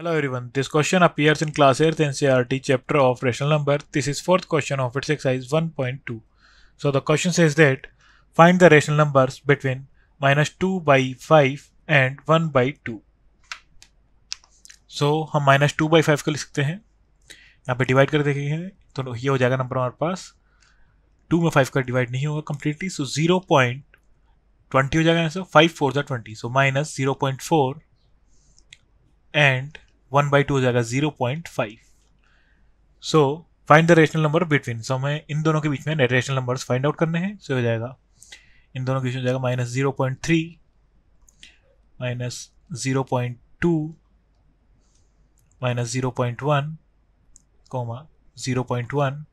Hello everyone, this question appears in class 8th NCRT chapter of rational number. This is fourth question of its exercise 1.2. So the question says that find the rational numbers between minus 2 by 5 and 1 by 2. So so, हम minus two by five को लिख सकते हैं यहाँ पे divide कर देखेंगे तो ये हो जाएगा नंबर हमारे पास टू में फाइव का डिवाइड नहीं होगा completely so zero point twenty हो जाएगा आंसर फाइव फोर ज़ा twenty so minus zero point four and one by two हो जाएगा zero point five so find the rational number between so हमें इन दोनों के बीच में रेशनल नंबर फाइंड आउट करने हैं सो हो जाएगा इन दोनों के बीच हो जाएगा minus zero point three minus zero point two minus zero point one comma zero point one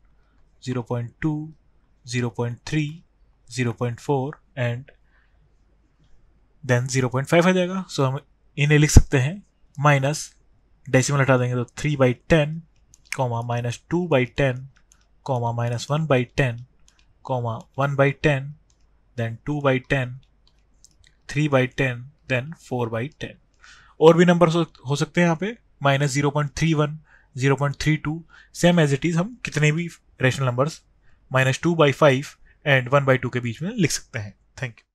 zero point two zero point three zero point four and then zero point five आ जाएगा सो so, हम इन्हें लिख सकते हैं minus decimal हटा देंगे तो three by ten comma minus two by ten comma minus one by ten comma one by ten then two by ten three by ten then four by ten और भी नंबर हो सकते हैं यहाँ पे minus zero point three one zero point three two same as it is हम कितने भी rational numbers minus two by five and one by two के बीच में लिख सकते हैं थैंक यू